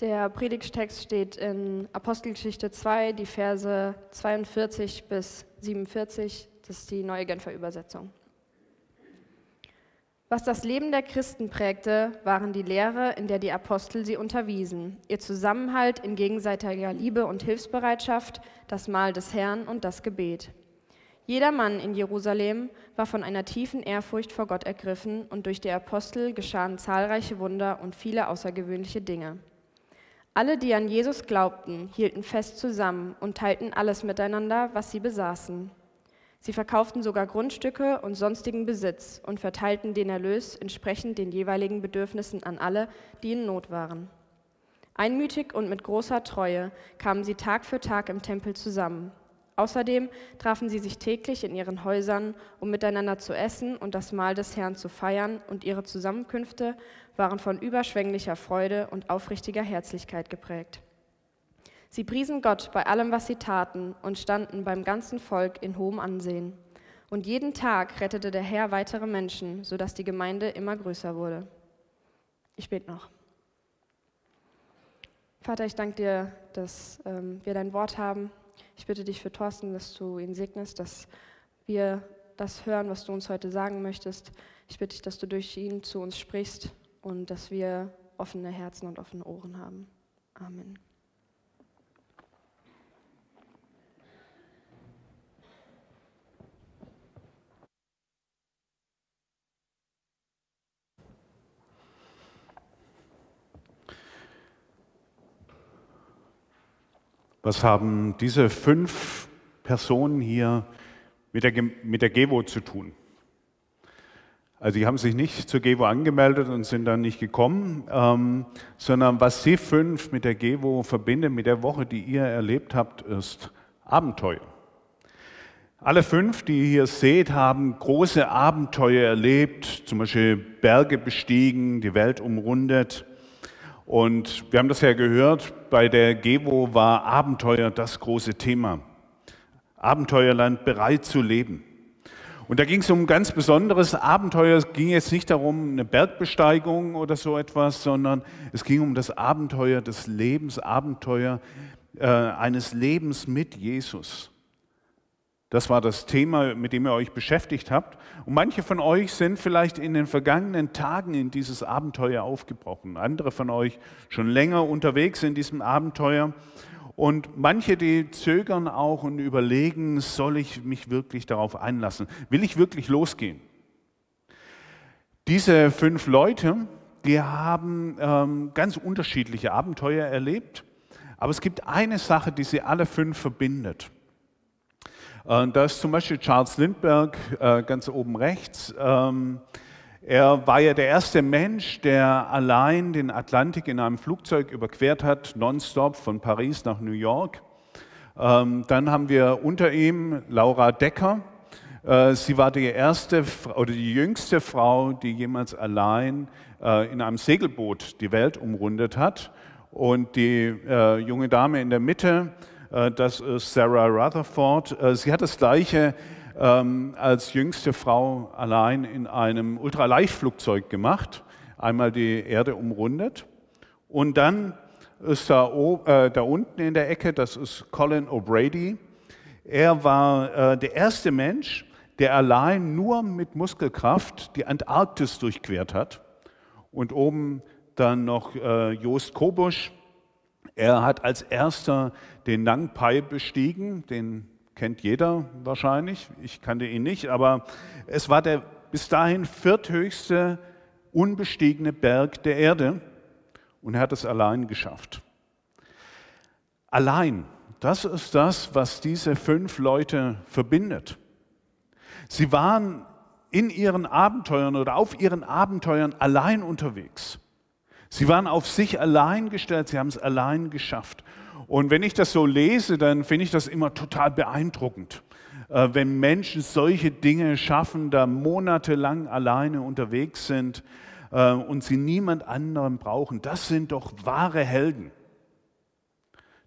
Der Predigttext steht in Apostelgeschichte 2, die Verse 42 bis 47. Das ist die neue Genfer Übersetzung. Was das Leben der Christen prägte, waren die Lehre, in der die Apostel sie unterwiesen, ihr Zusammenhalt in gegenseitiger Liebe und Hilfsbereitschaft, das Mahl des Herrn und das Gebet. Jeder Mann in Jerusalem war von einer tiefen Ehrfurcht vor Gott ergriffen und durch die Apostel geschahen zahlreiche Wunder und viele außergewöhnliche Dinge. Alle, die an Jesus glaubten, hielten fest zusammen und teilten alles miteinander, was sie besaßen. Sie verkauften sogar Grundstücke und sonstigen Besitz und verteilten den Erlös entsprechend den jeweiligen Bedürfnissen an alle, die in Not waren. Einmütig und mit großer Treue kamen sie Tag für Tag im Tempel zusammen. Außerdem trafen sie sich täglich in ihren Häusern, um miteinander zu essen und das Mahl des Herrn zu feiern, und ihre Zusammenkünfte waren von überschwänglicher Freude und aufrichtiger Herzlichkeit geprägt. Sie priesen Gott bei allem, was sie taten, und standen beim ganzen Volk in hohem Ansehen. Und jeden Tag rettete der Herr weitere Menschen, sodass die Gemeinde immer größer wurde. Ich bete noch. Vater, ich danke dir, dass ähm, wir dein Wort haben. Ich bitte dich für Thorsten, dass du ihn segnest, dass wir das hören, was du uns heute sagen möchtest. Ich bitte dich, dass du durch ihn zu uns sprichst und dass wir offene Herzen und offene Ohren haben. Amen. Was haben diese fünf Personen hier mit der, mit der GEWO zu tun? Also die haben sich nicht zur GEWO angemeldet und sind dann nicht gekommen, ähm, sondern was Sie fünf mit der GEWO verbinden, mit der Woche, die ihr erlebt habt, ist Abenteuer. Alle fünf, die ihr hier seht, haben große Abenteuer erlebt, zum Beispiel Berge bestiegen, die Welt umrundet. Und wir haben das ja gehört, bei der GEWO war Abenteuer das große Thema. Abenteuerland bereit zu leben. Und da ging es um ein ganz besonderes Abenteuer. Es ging jetzt nicht darum, eine Bergbesteigung oder so etwas, sondern es ging um das Abenteuer des Lebens, Abenteuer äh, eines Lebens mit Jesus. Das war das Thema, mit dem ihr euch beschäftigt habt. Und manche von euch sind vielleicht in den vergangenen Tagen in dieses Abenteuer aufgebrochen. Andere von euch schon länger unterwegs in diesem Abenteuer. Und manche, die zögern auch und überlegen, soll ich mich wirklich darauf einlassen? Will ich wirklich losgehen? Diese fünf Leute, die haben ähm, ganz unterschiedliche Abenteuer erlebt, aber es gibt eine Sache, die sie alle fünf verbindet. Äh, da ist zum Beispiel Charles Lindbergh äh, ganz oben rechts. Ähm, er war ja der erste Mensch, der allein den Atlantik in einem Flugzeug überquert hat, nonstop von Paris nach New York. Ähm, dann haben wir unter ihm Laura Decker. Äh, sie war die erste oder die jüngste Frau, die jemals allein äh, in einem Segelboot die Welt umrundet hat. Und die äh, junge Dame in der Mitte, das ist Sarah Rutherford. Sie hat das gleiche ähm, als jüngste Frau allein in einem Ultraleichtflugzeug gemacht, einmal die Erde umrundet. Und dann ist da, äh, da unten in der Ecke, das ist Colin O'Brady. Er war äh, der erste Mensch, der allein nur mit Muskelkraft die Antarktis durchquert hat. Und oben dann noch äh, Joost Kobusch. Er hat als erster den Nang Pai bestiegen, den kennt jeder wahrscheinlich, ich kannte ihn nicht, aber es war der bis dahin vierthöchste unbestiegene Berg der Erde und er hat es allein geschafft. Allein, das ist das, was diese fünf Leute verbindet. Sie waren in ihren Abenteuern oder auf ihren Abenteuern allein unterwegs. Sie waren auf sich allein gestellt, sie haben es allein geschafft. Und wenn ich das so lese, dann finde ich das immer total beeindruckend, äh, wenn Menschen solche Dinge schaffen, da monatelang alleine unterwegs sind äh, und sie niemand anderen brauchen. Das sind doch wahre Helden.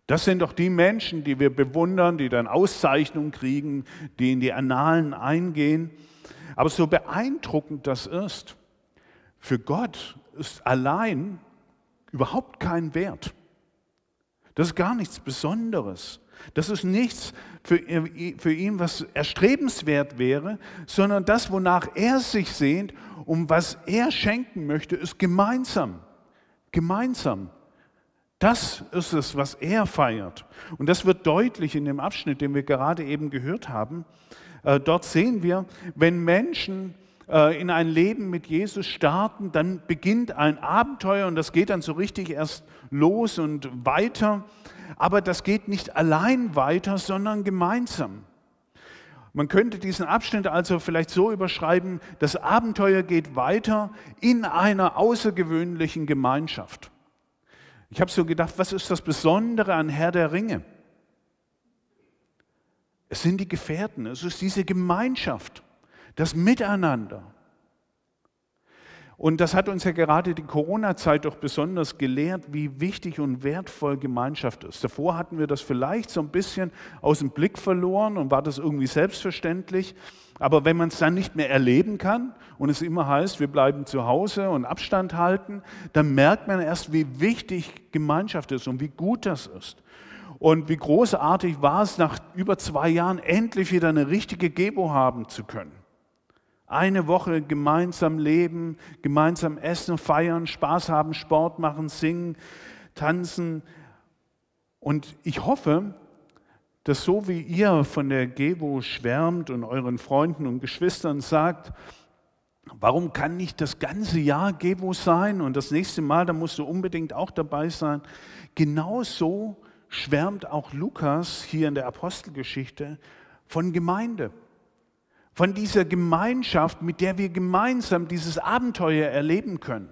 Das sind doch die Menschen, die wir bewundern, die dann Auszeichnungen kriegen, die in die Annalen eingehen. Aber so beeindruckend das ist, für Gott ist allein überhaupt kein Wert. Das ist gar nichts Besonderes. Das ist nichts für, für ihn, was erstrebenswert wäre, sondern das, wonach er sich sehnt um was er schenken möchte, ist gemeinsam. Gemeinsam. Das ist es, was er feiert. Und das wird deutlich in dem Abschnitt, den wir gerade eben gehört haben. Äh, dort sehen wir, wenn Menschen äh, in ein Leben mit Jesus starten, dann beginnt ein Abenteuer und das geht dann so richtig erst los und weiter. Aber das geht nicht allein weiter, sondern gemeinsam. Man könnte diesen Abschnitt also vielleicht so überschreiben, das Abenteuer geht weiter in einer außergewöhnlichen Gemeinschaft. Ich habe so gedacht, was ist das Besondere an Herr der Ringe? Es sind die Gefährten, es ist diese Gemeinschaft das Miteinander. Und das hat uns ja gerade die Corona-Zeit doch besonders gelehrt, wie wichtig und wertvoll Gemeinschaft ist. Davor hatten wir das vielleicht so ein bisschen aus dem Blick verloren und war das irgendwie selbstverständlich. Aber wenn man es dann nicht mehr erleben kann und es immer heißt, wir bleiben zu Hause und Abstand halten, dann merkt man erst, wie wichtig Gemeinschaft ist und wie gut das ist. Und wie großartig war es, nach über zwei Jahren endlich wieder eine richtige Gebo haben zu können. Eine Woche gemeinsam leben, gemeinsam essen, feiern, Spaß haben, Sport machen, singen, tanzen. Und ich hoffe, dass so wie ihr von der Gebo schwärmt und euren Freunden und Geschwistern sagt, warum kann nicht das ganze Jahr Gebo sein und das nächste Mal, da musst du unbedingt auch dabei sein. Genauso schwärmt auch Lukas hier in der Apostelgeschichte von Gemeinde von dieser Gemeinschaft, mit der wir gemeinsam dieses Abenteuer erleben können.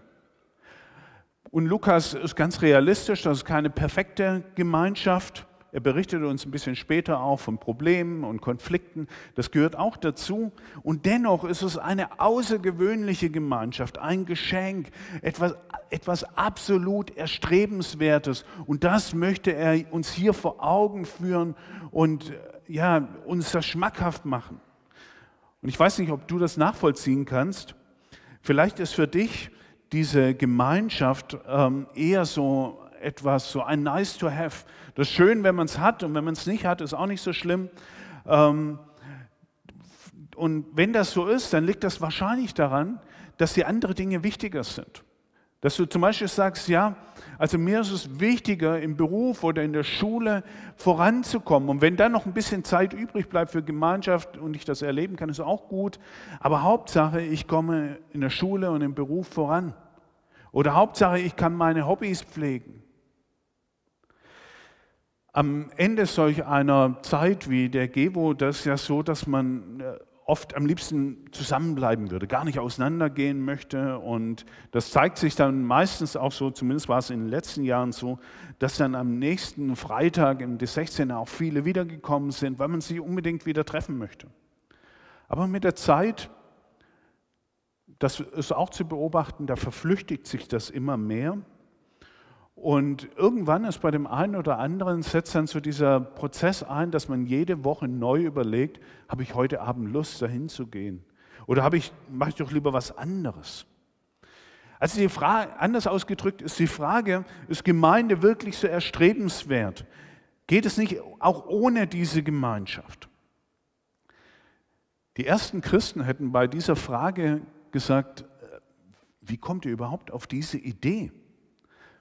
Und Lukas ist ganz realistisch, das ist keine perfekte Gemeinschaft. Er berichtet uns ein bisschen später auch von Problemen und Konflikten. Das gehört auch dazu. Und dennoch ist es eine außergewöhnliche Gemeinschaft, ein Geschenk, etwas, etwas absolut Erstrebenswertes. Und das möchte er uns hier vor Augen führen und ja, uns das schmackhaft machen. Und ich weiß nicht, ob du das nachvollziehen kannst. Vielleicht ist für dich diese Gemeinschaft ähm, eher so etwas, so ein Nice to Have. Das ist schön, wenn man es hat und wenn man es nicht hat, ist auch nicht so schlimm. Ähm, und wenn das so ist, dann liegt das wahrscheinlich daran, dass die anderen Dinge wichtiger sind. Dass du zum Beispiel sagst, ja, also mir ist es wichtiger, im Beruf oder in der Schule voranzukommen. Und wenn dann noch ein bisschen Zeit übrig bleibt für Gemeinschaft und ich das erleben kann, ist auch gut. Aber Hauptsache, ich komme in der Schule und im Beruf voran. Oder Hauptsache, ich kann meine Hobbys pflegen. Am Ende solch einer Zeit wie der Gewo, das ist ja so, dass man äh, oft am liebsten zusammenbleiben würde, gar nicht auseinandergehen möchte. Und das zeigt sich dann meistens auch so, zumindest war es in den letzten Jahren so, dass dann am nächsten Freitag im D16 auch viele wiedergekommen sind, weil man sich unbedingt wieder treffen möchte. Aber mit der Zeit, das ist auch zu beobachten, da verflüchtigt sich das immer mehr. Und irgendwann ist bei dem einen oder anderen, setzt dann so dieser Prozess ein, dass man jede Woche neu überlegt, habe ich heute Abend Lust, dahin zu gehen? Oder ich, mache ich doch lieber was anderes? Also die Frage, anders ausgedrückt ist die Frage, ist Gemeinde wirklich so erstrebenswert? Geht es nicht auch ohne diese Gemeinschaft? Die ersten Christen hätten bei dieser Frage gesagt, äh, wie kommt ihr überhaupt auf diese Idee?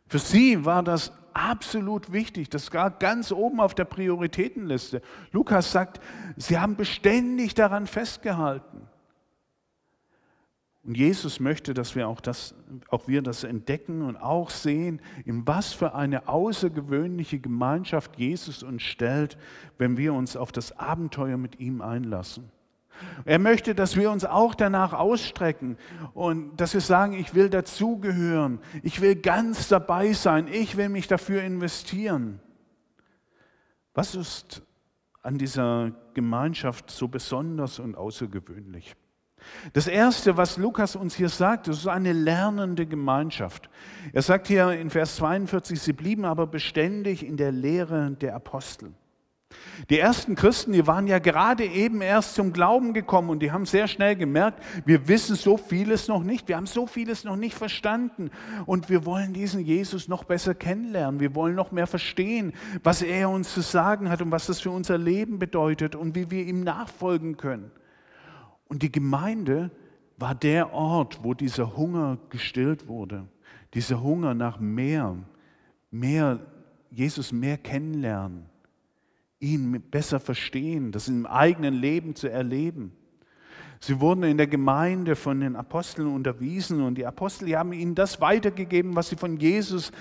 Für sie war das absolut wichtig. Das war ganz oben auf der Prioritätenliste. Lukas sagt, sie haben beständig daran festgehalten. Und Jesus möchte, dass wir auch, das, auch wir das entdecken und auch sehen, in was für eine außergewöhnliche Gemeinschaft Jesus uns stellt, wenn wir uns auf das Abenteuer mit ihm einlassen. Er möchte, dass wir uns auch danach ausstrecken und dass wir sagen, ich will dazugehören, ich will ganz dabei sein, ich will mich dafür investieren. Was ist an dieser Gemeinschaft so besonders und außergewöhnlich? Das Erste, was Lukas uns hier sagt, ist eine lernende Gemeinschaft. Er sagt hier in Vers 42, sie blieben aber beständig in der Lehre der Apostel. Die ersten Christen, die waren ja gerade eben erst zum Glauben gekommen und die haben sehr schnell gemerkt, wir wissen so vieles noch nicht, wir haben so vieles noch nicht verstanden und wir wollen diesen Jesus noch besser kennenlernen, wir wollen noch mehr verstehen, was er uns zu sagen hat und was das für unser Leben bedeutet und wie wir ihm nachfolgen können. Und die Gemeinde war der Ort, wo dieser Hunger gestillt wurde, dieser Hunger nach mehr, mehr Jesus mehr kennenlernen ihn besser verstehen, das im eigenen Leben zu erleben. Sie wurden in der Gemeinde von den Aposteln unterwiesen und die Apostel haben ihnen das weitergegeben, was sie von Jesus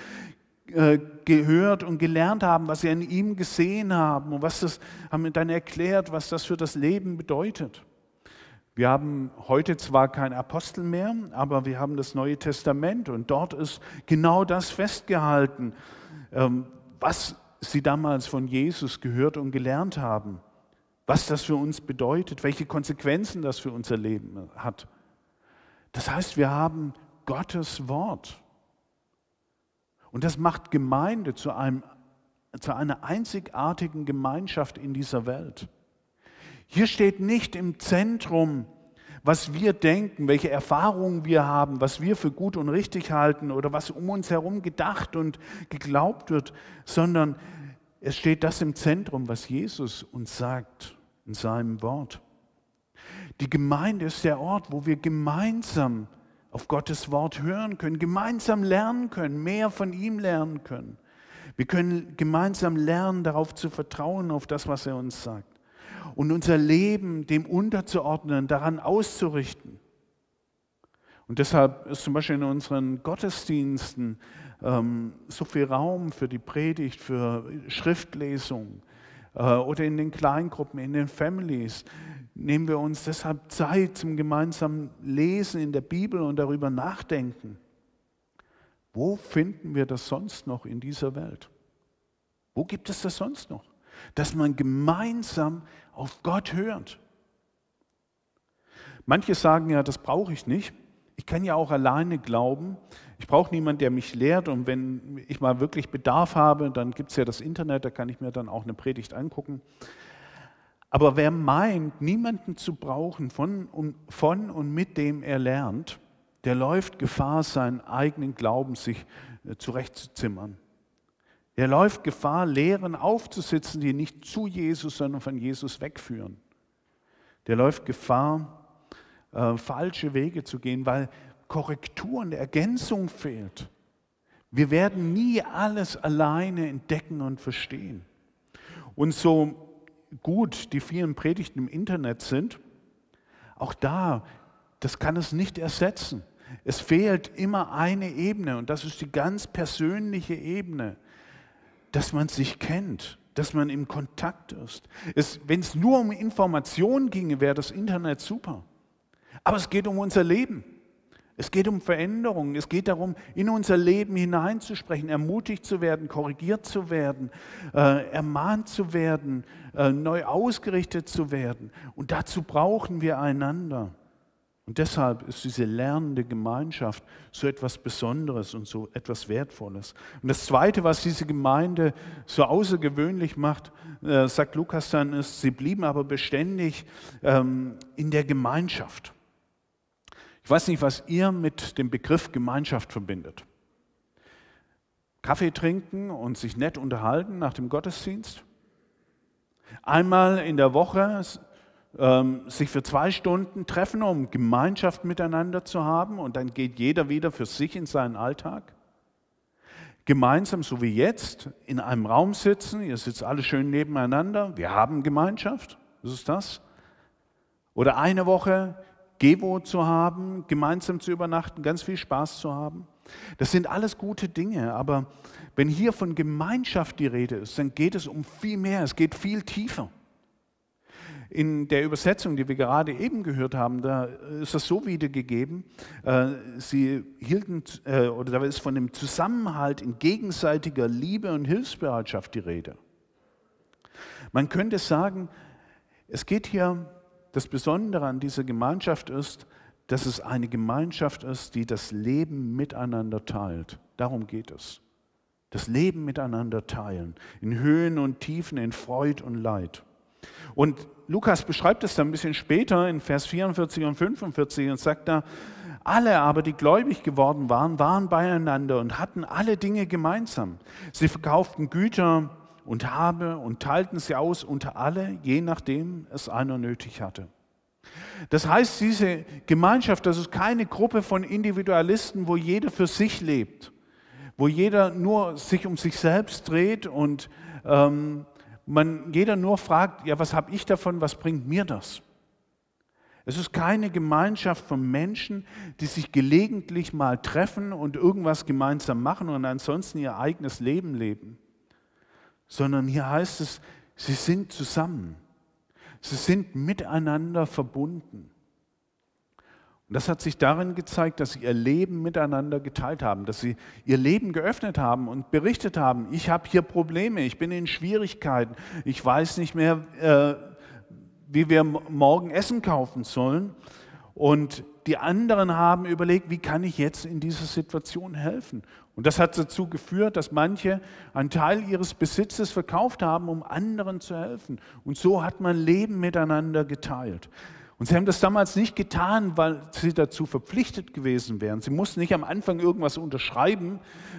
äh, gehört und gelernt haben, was sie an ihm gesehen haben und was das haben dann erklärt, was das für das Leben bedeutet. Wir haben heute zwar keinen Apostel mehr, aber wir haben das Neue Testament und dort ist genau das festgehalten, ähm, was sie damals von Jesus gehört und gelernt haben, was das für uns bedeutet, welche Konsequenzen das für unser Leben hat. Das heißt, wir haben Gottes Wort. Und das macht Gemeinde zu, einem, zu einer einzigartigen Gemeinschaft in dieser Welt. Hier steht nicht im Zentrum was wir denken, welche Erfahrungen wir haben, was wir für gut und richtig halten oder was um uns herum gedacht und geglaubt wird, sondern es steht das im Zentrum, was Jesus uns sagt in seinem Wort. Die Gemeinde ist der Ort, wo wir gemeinsam auf Gottes Wort hören können, gemeinsam lernen können, mehr von ihm lernen können. Wir können gemeinsam lernen, darauf zu vertrauen, auf das, was er uns sagt und unser Leben dem unterzuordnen, daran auszurichten. Und deshalb ist zum Beispiel in unseren Gottesdiensten ähm, so viel Raum für die Predigt, für Schriftlesung äh, oder in den Kleingruppen, in den Families. Nehmen wir uns deshalb Zeit zum gemeinsamen Lesen in der Bibel und darüber nachdenken. Wo finden wir das sonst noch in dieser Welt? Wo gibt es das sonst noch? Dass man gemeinsam auf Gott hört. Manche sagen ja, das brauche ich nicht. Ich kann ja auch alleine glauben. Ich brauche niemanden, der mich lehrt. Und wenn ich mal wirklich Bedarf habe, dann gibt es ja das Internet, da kann ich mir dann auch eine Predigt angucken. Aber wer meint, niemanden zu brauchen von und, von und mit dem er lernt, der läuft Gefahr, seinen eigenen Glauben sich äh, zurechtzuzimmern. Der läuft Gefahr, Lehren aufzusitzen, die nicht zu Jesus, sondern von Jesus wegführen. Der läuft Gefahr, äh, falsche Wege zu gehen, weil Korrektur und Ergänzung fehlt. Wir werden nie alles alleine entdecken und verstehen. Und so gut die vielen Predigten im Internet sind, auch da, das kann es nicht ersetzen. Es fehlt immer eine Ebene und das ist die ganz persönliche Ebene dass man sich kennt, dass man im Kontakt ist. Wenn es nur um Informationen ginge, wäre das Internet super. Aber es geht um unser Leben. Es geht um Veränderungen. Es geht darum, in unser Leben hineinzusprechen, ermutigt zu werden, korrigiert zu werden, äh, ermahnt zu werden, äh, neu ausgerichtet zu werden. Und dazu brauchen wir einander. Und deshalb ist diese lernende Gemeinschaft so etwas Besonderes und so etwas Wertvolles. Und das Zweite, was diese Gemeinde so außergewöhnlich macht, äh, sagt Lukas dann, ist, sie blieben aber beständig ähm, in der Gemeinschaft. Ich weiß nicht, was ihr mit dem Begriff Gemeinschaft verbindet. Kaffee trinken und sich nett unterhalten nach dem Gottesdienst? Einmal in der Woche ähm, sich für zwei Stunden treffen, um Gemeinschaft miteinander zu haben und dann geht jeder wieder für sich in seinen Alltag. Gemeinsam, so wie jetzt, in einem Raum sitzen, ihr sitzt alle schön nebeneinander, wir haben Gemeinschaft, das ist das. Oder eine Woche Gewo zu haben, gemeinsam zu übernachten, ganz viel Spaß zu haben. Das sind alles gute Dinge, aber wenn hier von Gemeinschaft die Rede ist, dann geht es um viel mehr, es geht viel tiefer. In der Übersetzung, die wir gerade eben gehört haben, da ist das so wiedergegeben. Äh, sie hielten, äh, oder da ist von dem Zusammenhalt in gegenseitiger Liebe und Hilfsbereitschaft die Rede. Man könnte sagen, es geht hier, das Besondere an dieser Gemeinschaft ist, dass es eine Gemeinschaft ist, die das Leben miteinander teilt. Darum geht es. Das Leben miteinander teilen, in Höhen und Tiefen, in Freud und Leid. Und Lukas beschreibt es dann ein bisschen später in Vers 44 und 45 und sagt da, alle aber, die gläubig geworden waren, waren beieinander und hatten alle Dinge gemeinsam. Sie verkauften Güter und Habe und teilten sie aus unter alle, je nachdem es einer nötig hatte. Das heißt, diese Gemeinschaft, das ist keine Gruppe von Individualisten, wo jeder für sich lebt, wo jeder nur sich um sich selbst dreht und ähm, man jeder nur fragt, ja, was habe ich davon, was bringt mir das? Es ist keine Gemeinschaft von Menschen, die sich gelegentlich mal treffen und irgendwas gemeinsam machen und ansonsten ihr eigenes Leben leben, sondern hier heißt es, sie sind zusammen, sie sind miteinander verbunden. Und das hat sich darin gezeigt, dass sie ihr Leben miteinander geteilt haben, dass sie ihr Leben geöffnet haben und berichtet haben, ich habe hier Probleme, ich bin in Schwierigkeiten, ich weiß nicht mehr, äh, wie wir morgen Essen kaufen sollen. Und die anderen haben überlegt, wie kann ich jetzt in dieser Situation helfen? Und das hat dazu geführt, dass manche einen Teil ihres Besitzes verkauft haben, um anderen zu helfen. Und so hat man Leben miteinander geteilt. Und sie haben das damals nicht getan, weil sie dazu verpflichtet gewesen wären. Sie mussten nicht am Anfang irgendwas unterschreiben,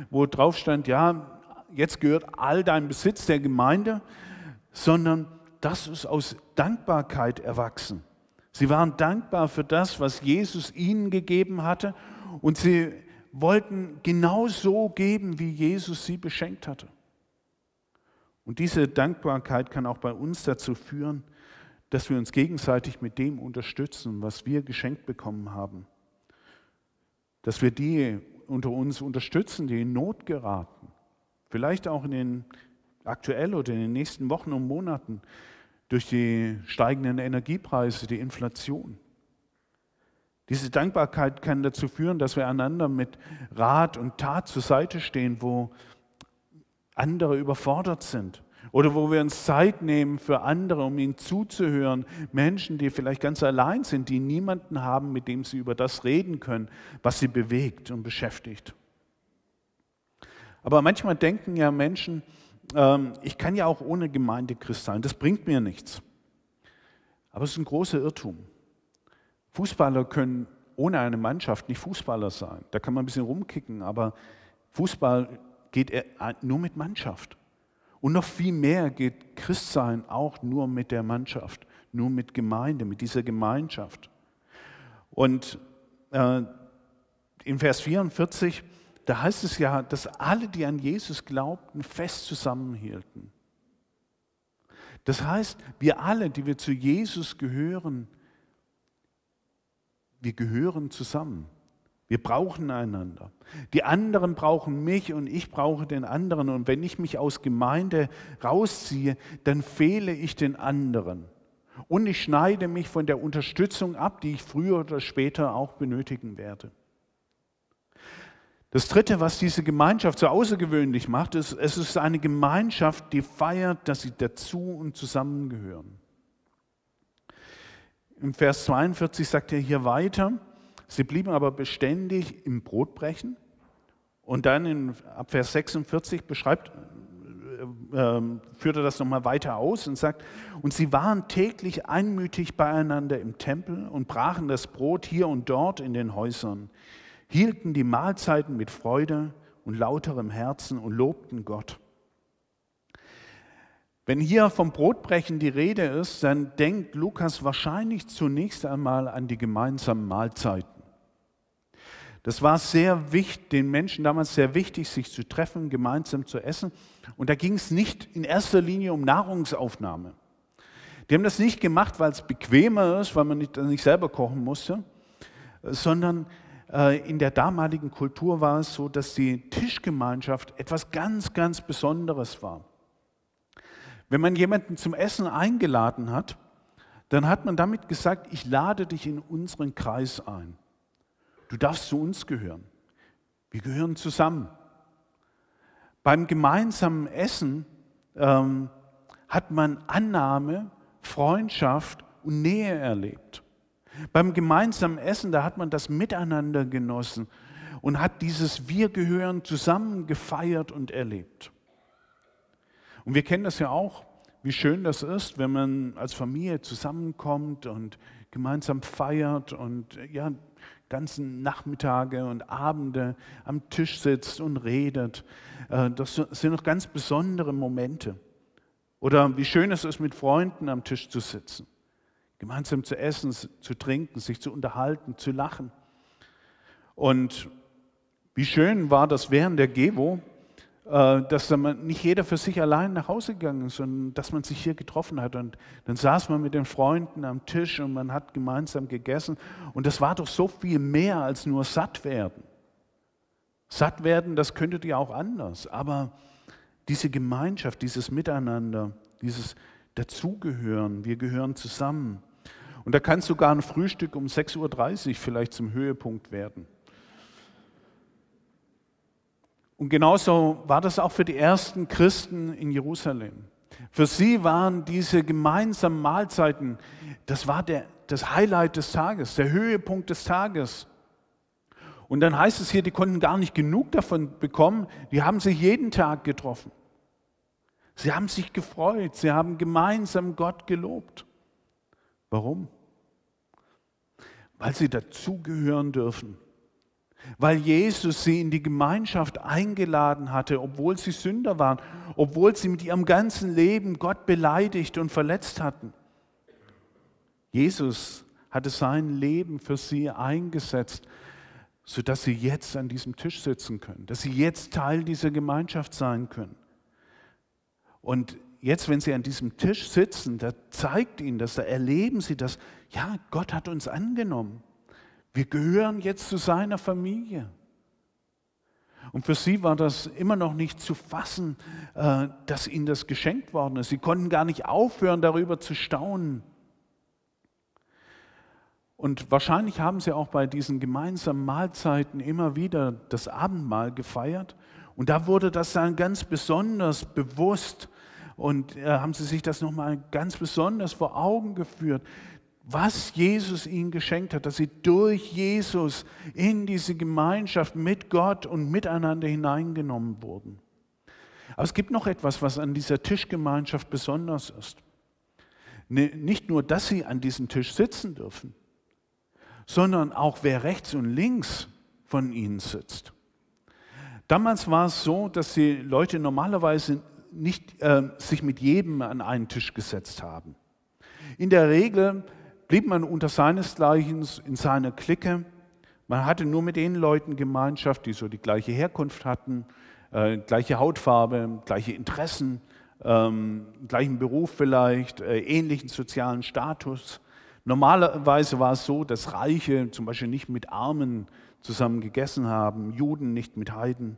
wo drauf stand, ja, jetzt gehört all dein Besitz der Gemeinde, sondern das ist aus Dankbarkeit erwachsen. Sie waren dankbar für das, was Jesus ihnen gegeben hatte und sie wollten genau so geben, wie Jesus sie beschenkt hatte. Und diese Dankbarkeit kann auch bei uns dazu führen, dass wir uns gegenseitig mit dem unterstützen, was wir geschenkt bekommen haben. Dass wir die unter uns unterstützen, die in Not geraten. Vielleicht auch in den aktuell oder in den nächsten Wochen und Monaten durch die steigenden Energiepreise, die Inflation. Diese Dankbarkeit kann dazu führen, dass wir einander mit Rat und Tat zur Seite stehen, wo andere überfordert sind oder wo wir uns Zeit nehmen für andere, um ihnen zuzuhören. Menschen, die vielleicht ganz allein sind, die niemanden haben, mit dem sie über das reden können, was sie bewegt und beschäftigt. Aber manchmal denken ja Menschen, ähm, ich kann ja auch ohne Gemeinde Christ sein, das bringt mir nichts. Aber es ist ein großer Irrtum. Fußballer können ohne eine Mannschaft nicht Fußballer sein. Da kann man ein bisschen rumkicken, aber Fußball geht äh, nur mit Mannschaft. Und noch viel mehr geht Christsein auch nur mit der Mannschaft, nur mit Gemeinde, mit dieser Gemeinschaft. Und äh, in Vers 44, da heißt es ja, dass alle, die an Jesus glaubten, fest zusammenhielten. Das heißt, wir alle, die wir zu Jesus gehören, wir gehören zusammen. Wir brauchen einander. Die anderen brauchen mich und ich brauche den anderen. Und wenn ich mich aus Gemeinde rausziehe, dann fehle ich den anderen. Und ich schneide mich von der Unterstützung ab, die ich früher oder später auch benötigen werde. Das Dritte, was diese Gemeinschaft so außergewöhnlich macht, ist, es ist eine Gemeinschaft, die feiert, dass sie dazu und zusammengehören. Im Vers 42 sagt er hier weiter, Sie blieben aber beständig im Brotbrechen. Und dann in, ab Vers 46 beschreibt, äh, ähm, führt er das nochmal weiter aus und sagt, und sie waren täglich einmütig beieinander im Tempel und brachen das Brot hier und dort in den Häusern, hielten die Mahlzeiten mit Freude und lauterem Herzen und lobten Gott. Wenn hier vom Brotbrechen die Rede ist, dann denkt Lukas wahrscheinlich zunächst einmal an die gemeinsamen Mahlzeiten. Das war sehr wichtig, den Menschen damals sehr wichtig, sich zu treffen, gemeinsam zu essen. Und da ging es nicht in erster Linie um Nahrungsaufnahme. Die haben das nicht gemacht, weil es bequemer ist, weil man nicht, nicht selber kochen musste, äh, sondern äh, in der damaligen Kultur war es so, dass die Tischgemeinschaft etwas ganz, ganz Besonderes war. Wenn man jemanden zum Essen eingeladen hat, dann hat man damit gesagt, ich lade dich in unseren Kreis ein du darfst zu uns gehören. Wir gehören zusammen. Beim gemeinsamen Essen ähm, hat man Annahme, Freundschaft und Nähe erlebt. Beim gemeinsamen Essen, da hat man das Miteinander genossen und hat dieses Wir gehören zusammen gefeiert und erlebt. Und wir kennen das ja auch, wie schön das ist, wenn man als Familie zusammenkommt und gemeinsam feiert und ja, ganzen Nachmittage und Abende am Tisch sitzt und redet. Äh, das sind noch ganz besondere Momente. Oder wie schön es ist, mit Freunden am Tisch zu sitzen, gemeinsam zu essen, zu trinken, sich zu unterhalten, zu lachen. Und wie schön war das während der Gebo, äh, dass man nicht jeder für sich allein nach Hause gegangen ist, sondern dass man sich hier getroffen hat. Und dann saß man mit den Freunden am Tisch und man hat gemeinsam gegessen. Und das war doch so viel mehr als nur satt werden. Satt werden, das könntet ihr auch anders. Aber diese Gemeinschaft, dieses Miteinander, dieses Dazugehören, wir gehören zusammen. Und da kann sogar ein Frühstück um 6.30 Uhr vielleicht zum Höhepunkt werden. Und genauso war das auch für die ersten Christen in Jerusalem. Für sie waren diese gemeinsamen Mahlzeiten, das war der, das Highlight des Tages, der Höhepunkt des Tages. Und dann heißt es hier, die konnten gar nicht genug davon bekommen, die haben sich jeden Tag getroffen. Sie haben sich gefreut, sie haben gemeinsam Gott gelobt. Warum? Weil sie dazugehören dürfen weil Jesus sie in die Gemeinschaft eingeladen hatte, obwohl sie Sünder waren, obwohl sie mit ihrem ganzen Leben Gott beleidigt und verletzt hatten. Jesus hatte sein Leben für sie eingesetzt, sodass sie jetzt an diesem Tisch sitzen können, dass sie jetzt Teil dieser Gemeinschaft sein können. Und jetzt, wenn sie an diesem Tisch sitzen, da zeigt ihnen das, da erleben sie das, ja, Gott hat uns angenommen. Wir gehören jetzt zu seiner Familie. Und für sie war das immer noch nicht zu fassen, äh, dass ihnen das geschenkt worden ist. Sie konnten gar nicht aufhören, darüber zu staunen. Und wahrscheinlich haben sie auch bei diesen gemeinsamen Mahlzeiten immer wieder das Abendmahl gefeiert. Und da wurde das dann ganz besonders bewusst und äh, haben sie sich das nochmal ganz besonders vor Augen geführt, was Jesus ihnen geschenkt hat, dass sie durch Jesus in diese Gemeinschaft mit Gott und miteinander hineingenommen wurden. Aber es gibt noch etwas, was an dieser Tischgemeinschaft besonders ist. Ne, nicht nur, dass sie an diesem Tisch sitzen dürfen, sondern auch wer rechts und links von ihnen sitzt. Damals war es so, dass die Leute normalerweise nicht äh, sich mit jedem an einen Tisch gesetzt haben. In der Regel blieb man unter seinesgleichen in seiner Clique. Man hatte nur mit den Leuten Gemeinschaft, die so die gleiche Herkunft hatten, äh, gleiche Hautfarbe, gleiche Interessen, ähm, gleichen Beruf vielleicht, äh, ähnlichen sozialen Status. Normalerweise war es so, dass Reiche zum Beispiel nicht mit Armen zusammen gegessen haben, Juden nicht mit Heiden.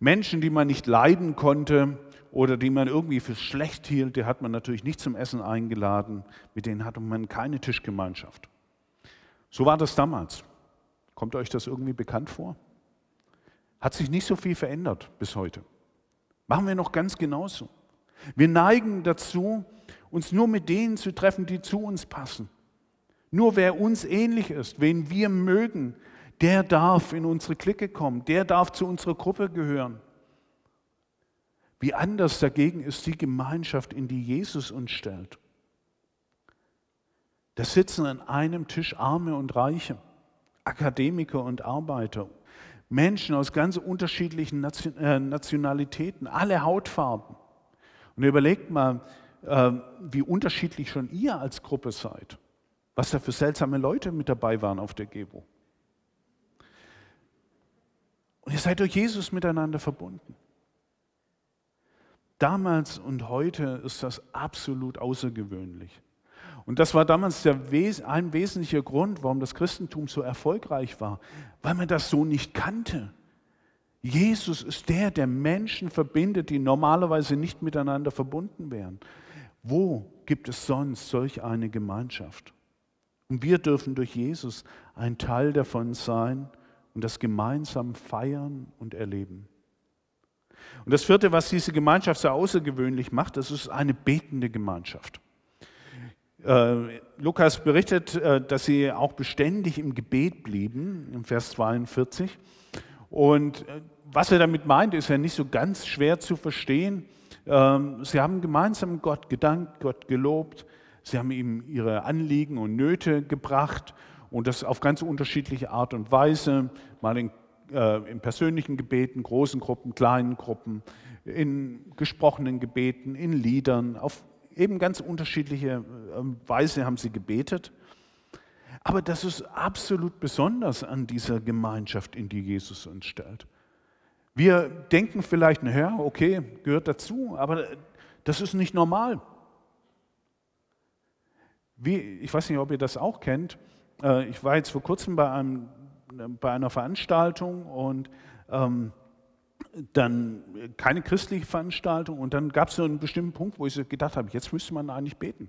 Menschen, die man nicht leiden konnte, oder die man irgendwie für schlecht hielt, die hat man natürlich nicht zum Essen eingeladen, mit denen hatte man keine Tischgemeinschaft. So war das damals. Kommt euch das irgendwie bekannt vor? Hat sich nicht so viel verändert bis heute. Machen wir noch ganz genauso. Wir neigen dazu, uns nur mit denen zu treffen, die zu uns passen. Nur wer uns ähnlich ist, wen wir mögen, der darf in unsere Clique kommen, der darf zu unserer Gruppe gehören. Wie anders dagegen ist die Gemeinschaft, in die Jesus uns stellt. Da sitzen an einem Tisch Arme und Reiche, Akademiker und Arbeiter, Menschen aus ganz unterschiedlichen äh, Nationalitäten, alle Hautfarben. Und überlegt mal, ähm, wie unterschiedlich schon ihr als Gruppe seid, was da für seltsame Leute mit dabei waren auf der Gebo. Und ihr seid durch Jesus miteinander verbunden. Damals und heute ist das absolut außergewöhnlich. Und das war damals der ein wesentlicher Grund, warum das Christentum so erfolgreich war, weil man das so nicht kannte. Jesus ist der, der Menschen verbindet, die normalerweise nicht miteinander verbunden wären. Wo gibt es sonst solch eine Gemeinschaft? Und wir dürfen durch Jesus ein Teil davon sein und das gemeinsam feiern und erleben. Und das vierte, was diese Gemeinschaft so außergewöhnlich macht, das ist eine betende Gemeinschaft. Äh, Lukas berichtet, äh, dass sie auch beständig im Gebet blieben, im Vers 42. Und äh, was er damit meint, ist ja nicht so ganz schwer zu verstehen. Ähm, sie haben gemeinsam Gott gedankt, Gott gelobt. Sie haben ihm ihre Anliegen und Nöte gebracht und das auf ganz unterschiedliche Art und Weise. Mal in äh, in persönlichen Gebeten, großen Gruppen, kleinen Gruppen, in gesprochenen Gebeten, in Liedern, auf eben ganz unterschiedliche äh, Weise haben sie gebetet. Aber das ist absolut besonders an dieser Gemeinschaft, in die Jesus uns stellt. Wir denken vielleicht, naja, okay, gehört dazu, aber das ist nicht normal. Wie, ich weiß nicht, ob ihr das auch kennt. Äh, ich war jetzt vor kurzem bei einem äh, bei einer Veranstaltung und ähm, dann keine christliche Veranstaltung und dann gab es so einen bestimmten Punkt, wo ich so gedacht habe, jetzt müsste man eigentlich beten.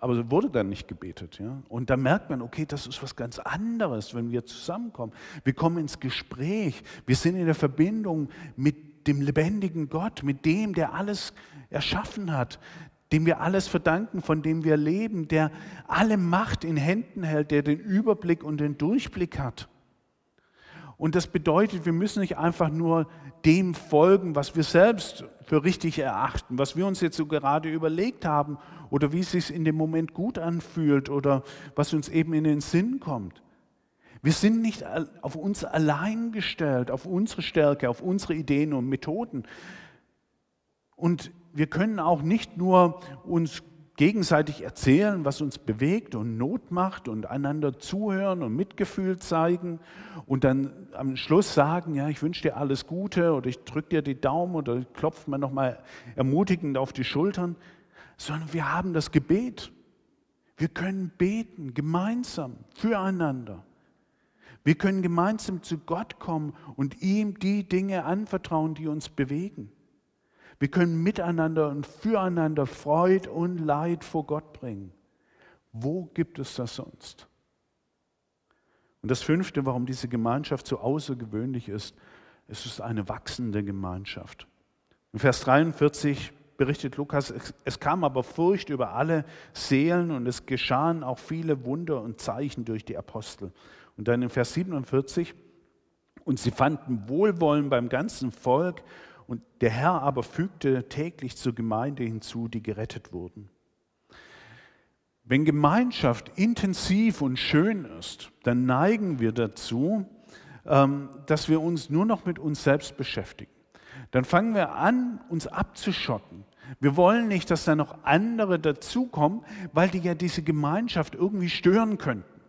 Aber es wurde dann nicht gebetet. Ja? Und da merkt man, okay, das ist was ganz anderes, wenn wir zusammenkommen. Wir kommen ins Gespräch, wir sind in der Verbindung mit dem lebendigen Gott, mit dem, der alles erschaffen hat, dem wir alles verdanken, von dem wir leben, der alle Macht in Händen hält, der den Überblick und den Durchblick hat. Und das bedeutet, wir müssen nicht einfach nur dem folgen, was wir selbst für richtig erachten, was wir uns jetzt so gerade überlegt haben oder wie es sich in dem Moment gut anfühlt oder was uns eben in den Sinn kommt. Wir sind nicht auf uns allein gestellt, auf unsere Stärke, auf unsere Ideen und Methoden. Und wir können auch nicht nur uns gegenseitig erzählen, was uns bewegt und Not macht und einander zuhören und Mitgefühl zeigen und dann am Schluss sagen, ja, ich wünsche dir alles Gute oder ich drücke dir die Daumen oder klopft mir nochmal ermutigend auf die Schultern, sondern wir haben das Gebet. Wir können beten gemeinsam füreinander. Wir können gemeinsam zu Gott kommen und ihm die Dinge anvertrauen, die uns bewegen. Wir können miteinander und füreinander Freud und Leid vor Gott bringen. Wo gibt es das sonst? Und das Fünfte, warum diese Gemeinschaft so außergewöhnlich ist, es ist eine wachsende Gemeinschaft. In Vers 43 berichtet Lukas, es kam aber Furcht über alle Seelen und es geschahen auch viele Wunder und Zeichen durch die Apostel. Und dann in Vers 47, und sie fanden Wohlwollen beim ganzen Volk und der Herr aber fügte täglich zur Gemeinde hinzu, die gerettet wurden. Wenn Gemeinschaft intensiv und schön ist, dann neigen wir dazu, ähm, dass wir uns nur noch mit uns selbst beschäftigen. Dann fangen wir an, uns abzuschotten. Wir wollen nicht, dass da noch andere dazukommen, weil die ja diese Gemeinschaft irgendwie stören könnten.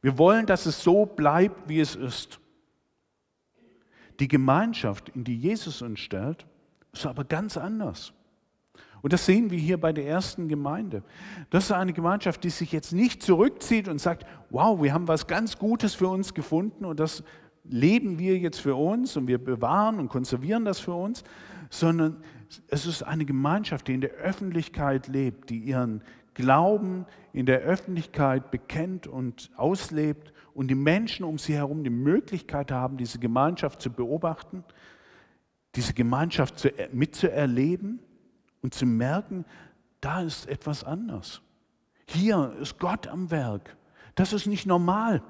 Wir wollen, dass es so bleibt, wie es ist. Die Gemeinschaft, in die Jesus uns stellt, ist aber ganz anders. Und das sehen wir hier bei der ersten Gemeinde. Das ist eine Gemeinschaft, die sich jetzt nicht zurückzieht und sagt, wow, wir haben was ganz Gutes für uns gefunden und das leben wir jetzt für uns und wir bewahren und konservieren das für uns, sondern es ist eine Gemeinschaft, die in der Öffentlichkeit lebt, die ihren Glauben in der Öffentlichkeit bekennt und auslebt und die Menschen um sie herum die Möglichkeit haben, diese Gemeinschaft zu beobachten, diese Gemeinschaft zu, mitzuerleben und zu merken, da ist etwas anders. Hier ist Gott am Werk. Das ist nicht normal.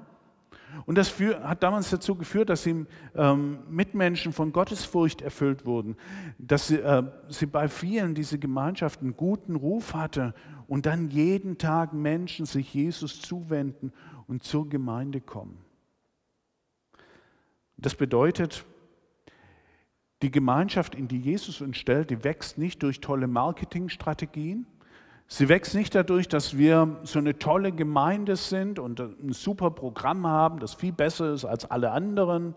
Und das hat damals dazu geführt, dass sie ähm, Mitmenschen von Gottesfurcht erfüllt wurden, dass sie, äh, sie bei vielen diese Gemeinschaft einen guten Ruf hatte und dann jeden Tag Menschen sich Jesus zuwenden und zur Gemeinde kommen. Das bedeutet, die Gemeinschaft, in die Jesus uns stellt, die wächst nicht durch tolle Marketingstrategien. Sie wächst nicht dadurch, dass wir so eine tolle Gemeinde sind und ein super Programm haben, das viel besser ist als alle anderen,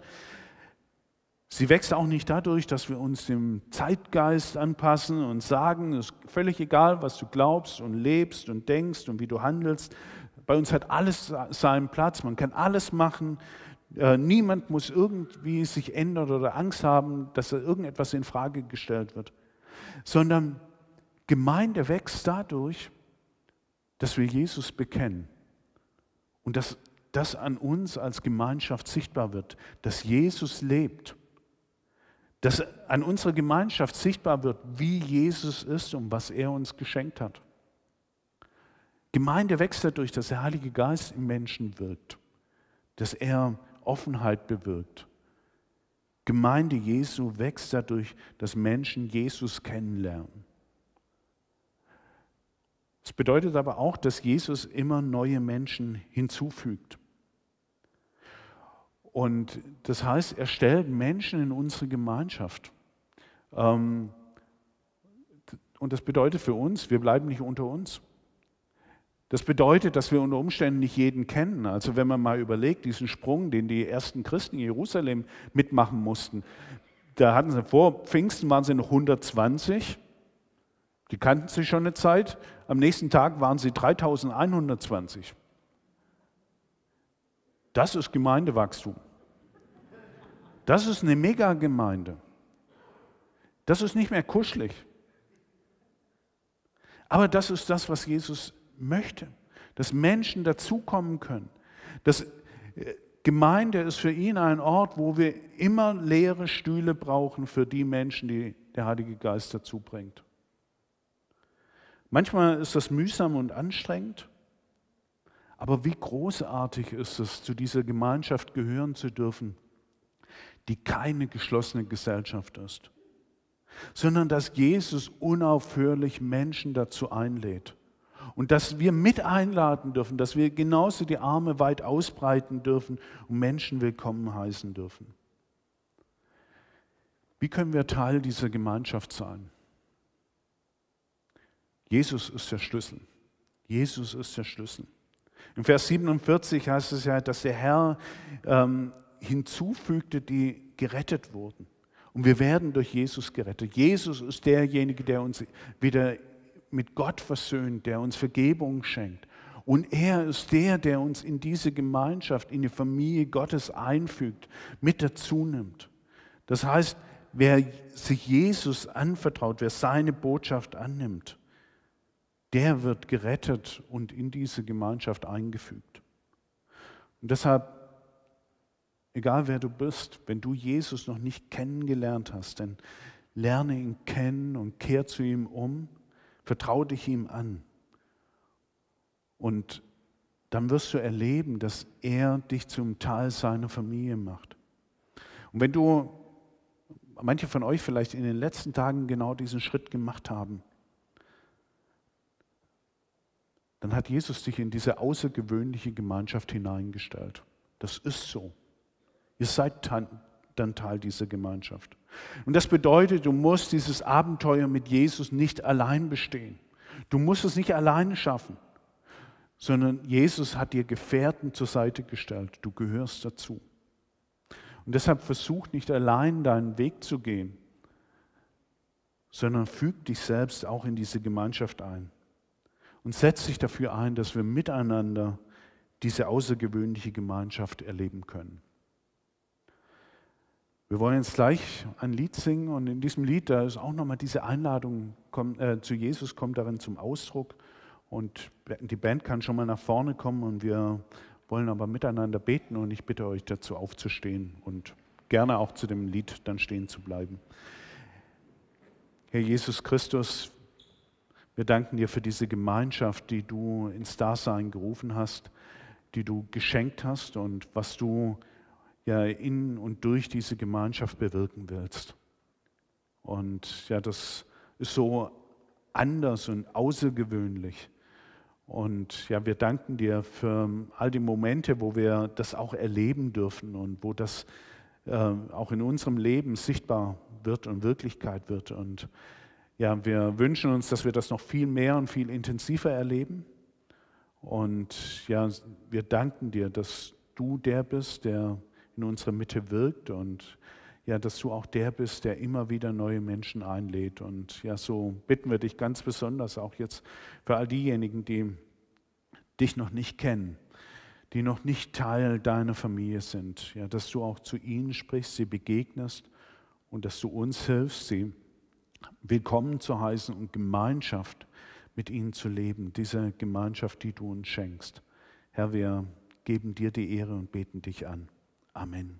Sie wächst auch nicht dadurch, dass wir uns dem Zeitgeist anpassen und sagen, es ist völlig egal, was du glaubst und lebst und denkst und wie du handelst. Bei uns hat alles seinen Platz, man kann alles machen. Äh, niemand muss irgendwie sich ändern oder Angst haben, dass irgendetwas in Frage gestellt wird, sondern Gemeinde wächst dadurch, dass wir Jesus bekennen und dass das an uns als Gemeinschaft sichtbar wird, dass Jesus lebt dass an unserer Gemeinschaft sichtbar wird, wie Jesus ist und was er uns geschenkt hat. Gemeinde wächst dadurch, dass der Heilige Geist im Menschen wirkt, dass er Offenheit bewirkt. Gemeinde Jesu wächst dadurch, dass Menschen Jesus kennenlernen. Es bedeutet aber auch, dass Jesus immer neue Menschen hinzufügt. Und das heißt, er stellt Menschen in unsere Gemeinschaft. Ähm, und das bedeutet für uns, wir bleiben nicht unter uns. Das bedeutet, dass wir unter Umständen nicht jeden kennen. Also wenn man mal überlegt, diesen Sprung, den die ersten Christen in Jerusalem mitmachen mussten, da hatten sie vor Pfingsten waren sie noch 120, die kannten sie schon eine Zeit, am nächsten Tag waren sie 3120. Das ist Gemeindewachstum. Das ist eine Megagemeinde. Das ist nicht mehr kuschelig. Aber das ist das, was Jesus möchte, dass Menschen dazukommen können. Das äh, Gemeinde ist für ihn ein Ort, wo wir immer leere Stühle brauchen für die Menschen, die der Heilige Geist dazu bringt. Manchmal ist das mühsam und anstrengend, aber wie großartig ist es, zu dieser Gemeinschaft gehören zu dürfen, die keine geschlossene Gesellschaft ist, sondern dass Jesus unaufhörlich Menschen dazu einlädt. Und dass wir mit einladen dürfen, dass wir genauso die Arme weit ausbreiten dürfen und Menschen willkommen heißen dürfen. Wie können wir Teil dieser Gemeinschaft sein? Jesus ist der Schlüssel. Jesus ist der Schlüssel. Im Vers 47 heißt es ja, dass der Herr ähm, hinzufügte, die gerettet wurden. Und wir werden durch Jesus gerettet. Jesus ist derjenige, der uns wieder mit Gott versöhnt, der uns Vergebung schenkt. Und er ist der, der uns in diese Gemeinschaft, in die Familie Gottes einfügt, mit dazu nimmt. Das heißt, wer sich Jesus anvertraut, wer seine Botschaft annimmt, der wird gerettet und in diese Gemeinschaft eingefügt. Und deshalb Egal wer du bist, wenn du Jesus noch nicht kennengelernt hast, dann lerne ihn kennen und kehr zu ihm um, vertraue dich ihm an. Und dann wirst du erleben, dass er dich zum Teil seiner Familie macht. Und wenn du, manche von euch vielleicht in den letzten Tagen genau diesen Schritt gemacht haben, dann hat Jesus dich in diese außergewöhnliche Gemeinschaft hineingestellt. Das ist so. Ihr seid dann Teil dieser Gemeinschaft. Und das bedeutet, du musst dieses Abenteuer mit Jesus nicht allein bestehen. Du musst es nicht alleine schaffen, sondern Jesus hat dir Gefährten zur Seite gestellt. Du gehörst dazu. Und deshalb versuch nicht allein deinen Weg zu gehen, sondern füg dich selbst auch in diese Gemeinschaft ein und setz dich dafür ein, dass wir miteinander diese außergewöhnliche Gemeinschaft erleben können. Wir wollen jetzt gleich ein Lied singen und in diesem Lied, da ist auch nochmal diese Einladung kommt, äh, zu Jesus, kommt darin zum Ausdruck. Und die Band kann schon mal nach vorne kommen und wir wollen aber miteinander beten und ich bitte euch dazu aufzustehen und gerne auch zu dem Lied dann stehen zu bleiben. Herr Jesus Christus, wir danken dir für diese Gemeinschaft, die du ins Dasein gerufen hast, die du geschenkt hast und was du ja in und durch diese Gemeinschaft bewirken willst. Und ja, das ist so anders und außergewöhnlich. Und ja, wir danken dir für all die Momente, wo wir das auch erleben dürfen und wo das äh, auch in unserem Leben sichtbar wird und Wirklichkeit wird. Und ja, wir wünschen uns, dass wir das noch viel mehr und viel intensiver erleben. Und ja, wir danken dir, dass du der bist, der in unserer Mitte wirkt und ja, dass du auch der bist, der immer wieder neue Menschen einlädt. Und ja, so bitten wir dich ganz besonders auch jetzt für all diejenigen, die dich noch nicht kennen, die noch nicht Teil deiner Familie sind, ja, dass du auch zu ihnen sprichst, sie begegnest und dass du uns hilfst, sie willkommen zu heißen und Gemeinschaft mit ihnen zu leben, diese Gemeinschaft, die du uns schenkst. Herr, wir geben dir die Ehre und beten dich an. Amen.